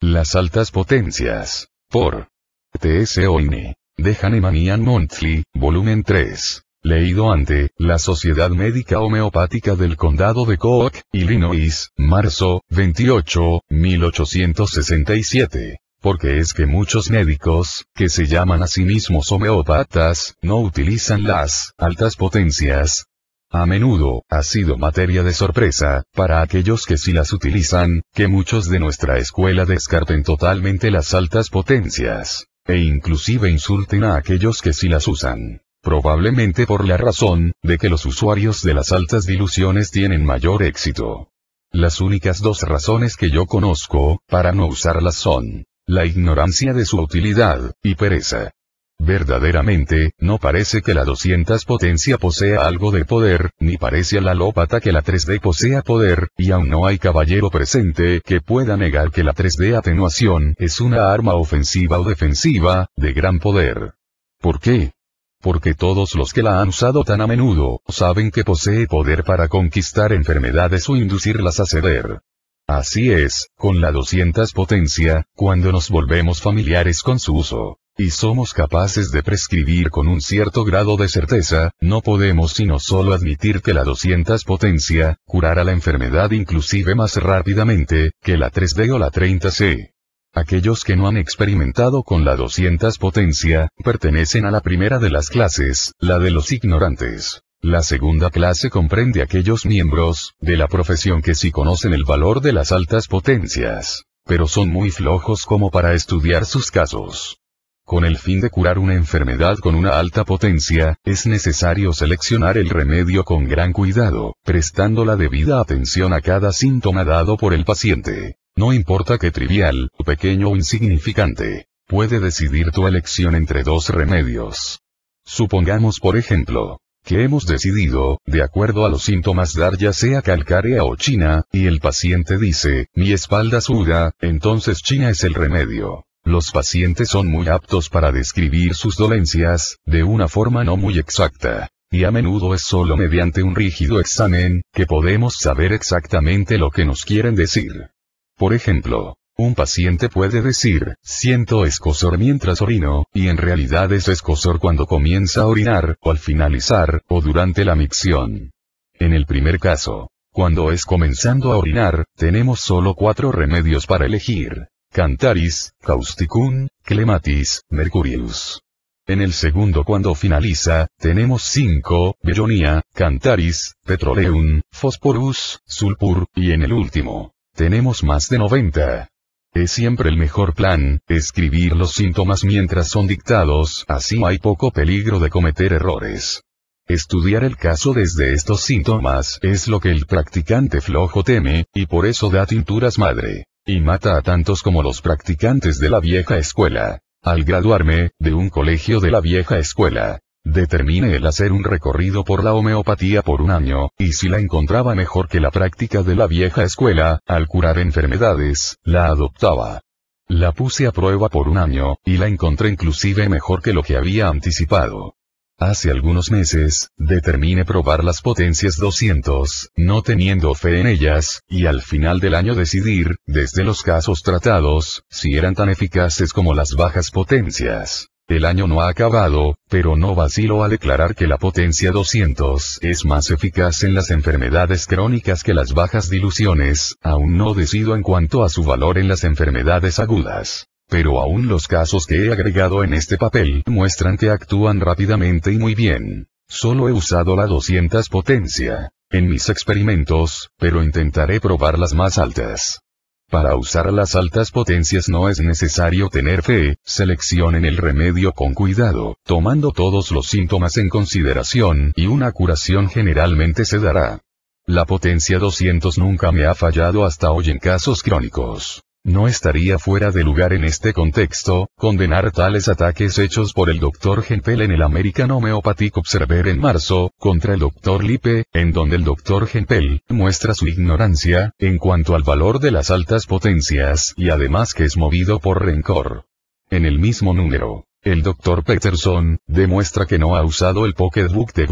Las altas potencias. Por TSON. De Hanemanian Monthly, volumen 3. Leído ante la Sociedad Médica Homeopática del Condado de Cook, Illinois, marzo 28, 1867. Porque es que muchos médicos, que se llaman a sí mismos homeópatas, no utilizan las altas potencias, a menudo, ha sido materia de sorpresa, para aquellos que sí las utilizan, que muchos de nuestra escuela descarten totalmente las altas potencias, e inclusive insulten a aquellos que sí las usan. Probablemente por la razón, de que los usuarios de las altas diluciones tienen mayor éxito. Las únicas dos razones que yo conozco, para no usarlas son, la ignorancia de su utilidad, y pereza. Verdaderamente, no parece que la 200 potencia posea algo de poder, ni parece a la lópata que la 3D posea poder, y aún no hay caballero presente que pueda negar que la 3D atenuación es una arma ofensiva o defensiva, de gran poder. ¿Por qué? Porque todos los que la han usado tan a menudo, saben que posee poder para conquistar enfermedades o inducirlas a ceder. Así es, con la 200 potencia, cuando nos volvemos familiares con su uso y somos capaces de prescribir con un cierto grado de certeza, no podemos sino solo admitir que la 200 potencia, curará la enfermedad inclusive más rápidamente, que la 3D o la 30C. Aquellos que no han experimentado con la 200 potencia, pertenecen a la primera de las clases, la de los ignorantes. La segunda clase comprende aquellos miembros, de la profesión que sí conocen el valor de las altas potencias, pero son muy flojos como para estudiar sus casos. Con el fin de curar una enfermedad con una alta potencia, es necesario seleccionar el remedio con gran cuidado, prestando la debida atención a cada síntoma dado por el paciente. No importa que trivial, pequeño o insignificante. Puede decidir tu elección entre dos remedios. Supongamos por ejemplo, que hemos decidido, de acuerdo a los síntomas dar ya sea calcárea o china, y el paciente dice, mi espalda suda, entonces china es el remedio. Los pacientes son muy aptos para describir sus dolencias, de una forma no muy exacta. Y a menudo es solo mediante un rígido examen, que podemos saber exactamente lo que nos quieren decir. Por ejemplo, un paciente puede decir, siento escosor mientras orino, y en realidad es escosor cuando comienza a orinar, o al finalizar, o durante la micción. En el primer caso, cuando es comenzando a orinar, tenemos solo cuatro remedios para elegir. Cantaris, Causticum, Clematis, Mercurius. En el segundo cuando finaliza, tenemos 5, Bellonia, Cantaris, Petroleum, Phosphorus, Sulpur, y en el último, tenemos más de 90. Es siempre el mejor plan, escribir los síntomas mientras son dictados, así hay poco peligro de cometer errores. Estudiar el caso desde estos síntomas es lo que el practicante flojo teme, y por eso da tinturas madre y mata a tantos como los practicantes de la vieja escuela. Al graduarme, de un colegio de la vieja escuela, determiné el hacer un recorrido por la homeopatía por un año, y si la encontraba mejor que la práctica de la vieja escuela, al curar enfermedades, la adoptaba. La puse a prueba por un año, y la encontré inclusive mejor que lo que había anticipado hace algunos meses, determiné probar las potencias 200, no teniendo fe en ellas, y al final del año decidir, desde los casos tratados, si eran tan eficaces como las bajas potencias. El año no ha acabado, pero no vacilo al declarar que la potencia 200 es más eficaz en las enfermedades crónicas que las bajas diluciones, aún no decido en cuanto a su valor en las enfermedades agudas. Pero aún los casos que he agregado en este papel muestran que actúan rápidamente y muy bien. Solo he usado la 200 potencia. En mis experimentos, pero intentaré probar las más altas. Para usar las altas potencias no es necesario tener fe, seleccionen el remedio con cuidado, tomando todos los síntomas en consideración y una curación generalmente se dará. La potencia 200 nunca me ha fallado hasta hoy en casos crónicos. No estaría fuera de lugar en este contexto, condenar tales ataques hechos por el Dr. Gentel en el American Homeopathic Observer en marzo, contra el Dr. Lippe, en donde el Dr. Gentel muestra su ignorancia, en cuanto al valor de las altas potencias y además que es movido por rencor. En el mismo número, el Dr. Peterson demuestra que no ha usado el Pocketbook de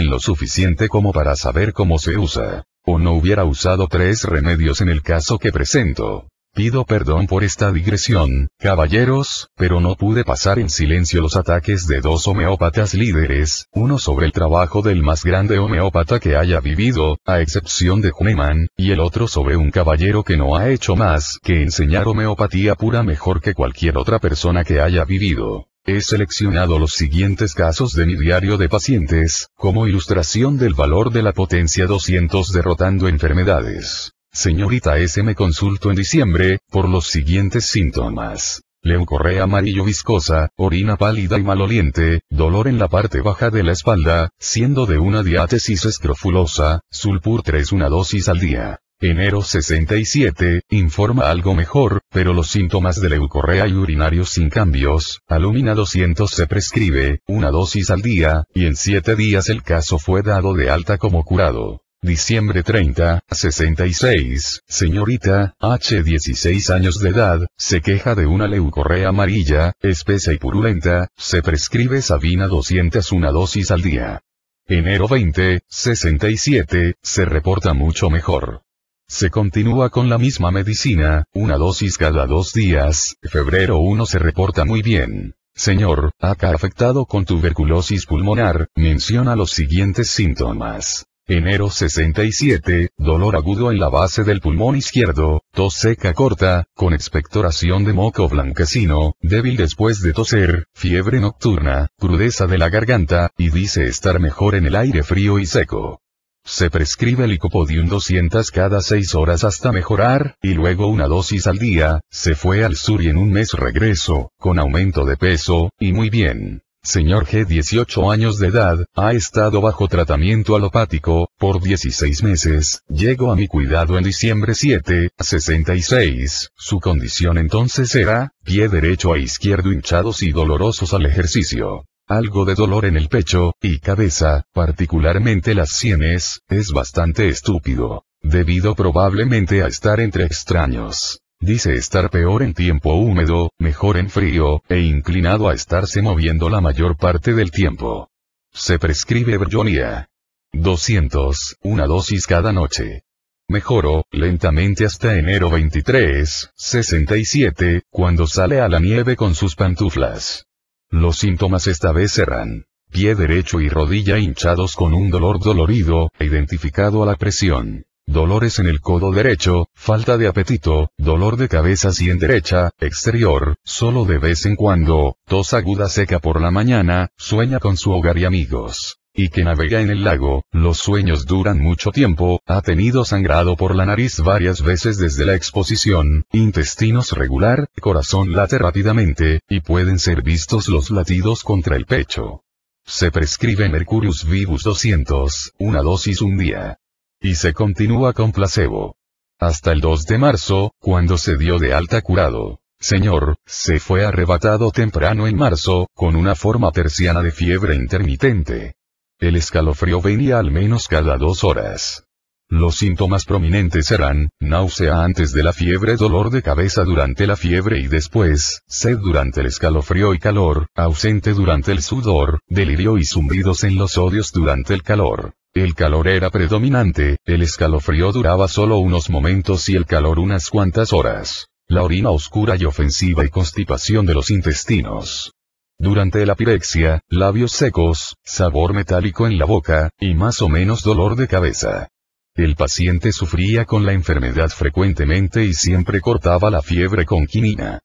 en lo suficiente como para saber cómo se usa, o no hubiera usado tres remedios en el caso que presento. Pido perdón por esta digresión, caballeros, pero no pude pasar en silencio los ataques de dos homeópatas líderes, uno sobre el trabajo del más grande homeópata que haya vivido, a excepción de Huneman, y el otro sobre un caballero que no ha hecho más que enseñar homeopatía pura mejor que cualquier otra persona que haya vivido. He seleccionado los siguientes casos de mi diario de pacientes, como ilustración del valor de la potencia 200 derrotando enfermedades. Señorita S. Me consulto en diciembre, por los siguientes síntomas. Leucorrea amarillo viscosa, orina pálida y maloliente, dolor en la parte baja de la espalda, siendo de una diátesis escrofulosa, sulpur 3 una dosis al día. Enero 67, informa algo mejor, pero los síntomas de leucorrea y urinarios sin cambios, alumina 200 se prescribe, una dosis al día, y en 7 días el caso fue dado de alta como curado. Diciembre 30, 66, señorita, H. 16 años de edad, se queja de una leucorrea amarilla, espesa y purulenta, se prescribe Sabina 201 dosis al día. Enero 20, 67, se reporta mucho mejor. Se continúa con la misma medicina, una dosis cada dos días, febrero 1 se reporta muy bien. Señor, acá afectado con tuberculosis pulmonar, menciona los siguientes síntomas. Enero 67, dolor agudo en la base del pulmón izquierdo, tos seca corta, con expectoración de moco blanquecino, débil después de toser, fiebre nocturna, crudeza de la garganta, y dice estar mejor en el aire frío y seco. Se prescribe licopodium 200 cada 6 horas hasta mejorar, y luego una dosis al día, se fue al sur y en un mes regreso, con aumento de peso, y muy bien. Señor G. 18 años de edad, ha estado bajo tratamiento alopático, por 16 meses, llegó a mi cuidado en diciembre 7, 66, su condición entonces era, pie derecho a izquierdo hinchados y dolorosos al ejercicio. Algo de dolor en el pecho, y cabeza, particularmente las sienes, es bastante estúpido. Debido probablemente a estar entre extraños. Dice estar peor en tiempo húmedo, mejor en frío, e inclinado a estarse moviendo la mayor parte del tiempo. Se prescribe Bryonia, 200, una dosis cada noche. Mejoró, lentamente hasta enero 23, 67, cuando sale a la nieve con sus pantuflas. Los síntomas esta vez eran pie derecho y rodilla hinchados con un dolor dolorido, identificado a la presión dolores en el codo derecho, falta de apetito, dolor de cabeza y en derecha, exterior, solo de vez en cuando, tos aguda seca por la mañana, sueña con su hogar y amigos. Y que navega en el lago, los sueños duran mucho tiempo, ha tenido sangrado por la nariz varias veces desde la exposición, intestinos regular, corazón late rápidamente, y pueden ser vistos los latidos contra el pecho. Se prescribe Mercurius Vivus 200, una dosis un día. Y se continúa con placebo. Hasta el 2 de marzo, cuando se dio de alta curado. Señor, se fue arrebatado temprano en marzo, con una forma terciana de fiebre intermitente. El escalofrío venía al menos cada dos horas. Los síntomas prominentes eran, náusea antes de la fiebre, dolor de cabeza durante la fiebre y después, sed durante el escalofrío y calor, ausente durante el sudor, delirio y zumbidos en los odios durante el calor. El calor era predominante, el escalofrío duraba solo unos momentos y el calor unas cuantas horas. La orina oscura y ofensiva y constipación de los intestinos. Durante la pirexia, labios secos, sabor metálico en la boca, y más o menos dolor de cabeza. El paciente sufría con la enfermedad frecuentemente y siempre cortaba la fiebre con quinina.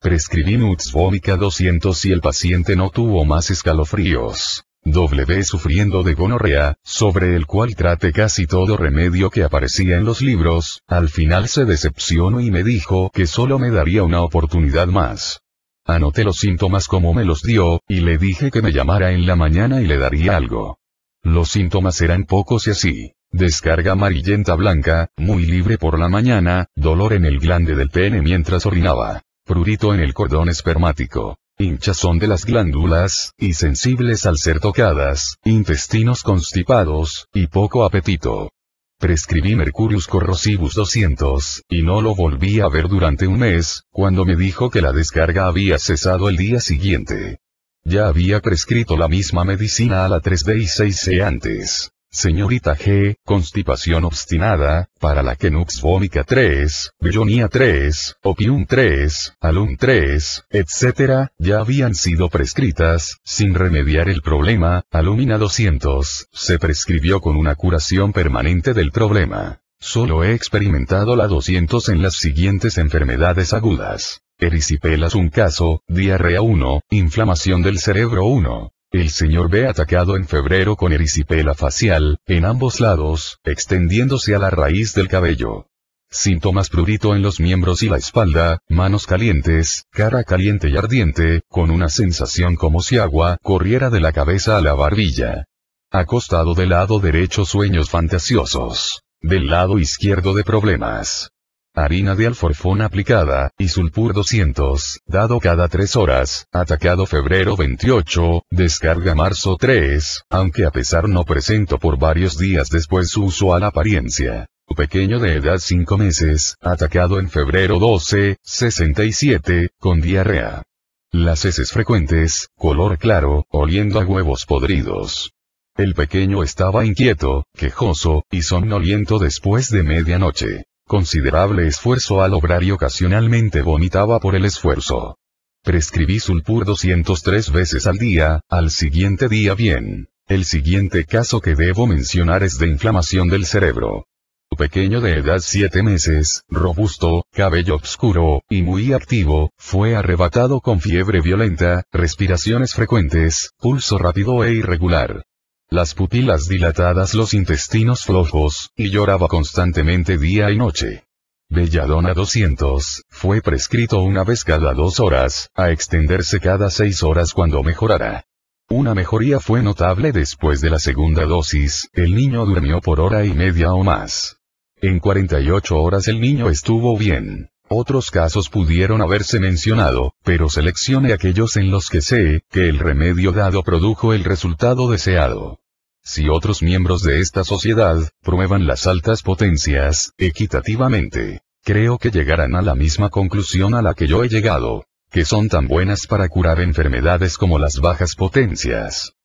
Prescribí Nuts 200 y el paciente no tuvo más escalofríos. W sufriendo de gonorrea, sobre el cual trate casi todo remedio que aparecía en los libros, al final se decepcionó y me dijo que solo me daría una oportunidad más. Anoté los síntomas como me los dio, y le dije que me llamara en la mañana y le daría algo. Los síntomas eran pocos y así. Descarga amarillenta blanca, muy libre por la mañana, dolor en el glande del pene mientras orinaba. Prurito en el cordón espermático hinchazón de las glándulas, y sensibles al ser tocadas, intestinos constipados, y poco apetito. Prescribí Mercurius Corrosivus 200, y no lo volví a ver durante un mes, cuando me dijo que la descarga había cesado el día siguiente. Ya había prescrito la misma medicina a la 3D y 6C antes. Señorita G, constipación obstinada, para la que Nux 3, bionía 3, Opium 3, Alum 3, etc., ya habían sido prescritas, sin remediar el problema, Alumina 200, se prescribió con una curación permanente del problema. Solo he experimentado la 200 en las siguientes enfermedades agudas. Erisipelas un caso, diarrea 1, inflamación del cerebro 1, el señor ve atacado en febrero con erisipela facial, en ambos lados, extendiéndose a la raíz del cabello. Síntomas prurito en los miembros y la espalda, manos calientes, cara caliente y ardiente, con una sensación como si agua corriera de la cabeza a la barbilla. Acostado del lado derecho sueños fantasiosos. Del lado izquierdo de problemas harina de alforfón aplicada, y sulpur 200, dado cada 3 horas, atacado febrero 28, descarga marzo 3, aunque a pesar no presento por varios días después su usual apariencia. Pequeño de edad 5 meses, atacado en febrero 12, 67, con diarrea. Las heces frecuentes, color claro, oliendo a huevos podridos. El pequeño estaba inquieto, quejoso, y somnoliento después de medianoche. Considerable esfuerzo al obrar y ocasionalmente vomitaba por el esfuerzo. Prescribí sulpur 203 veces al día, al siguiente día bien. El siguiente caso que debo mencionar es de inflamación del cerebro. Pequeño de edad 7 meses, robusto, cabello oscuro, y muy activo, fue arrebatado con fiebre violenta, respiraciones frecuentes, pulso rápido e irregular las pupilas dilatadas, los intestinos flojos, y lloraba constantemente día y noche. Belladona 200, fue prescrito una vez cada dos horas, a extenderse cada seis horas cuando mejorara. Una mejoría fue notable después de la segunda dosis, el niño durmió por hora y media o más. En 48 horas el niño estuvo bien. Otros casos pudieron haberse mencionado, pero seleccione aquellos en los que sé, que el remedio dado produjo el resultado deseado. Si otros miembros de esta sociedad, prueban las altas potencias, equitativamente, creo que llegarán a la misma conclusión a la que yo he llegado, que son tan buenas para curar enfermedades como las bajas potencias.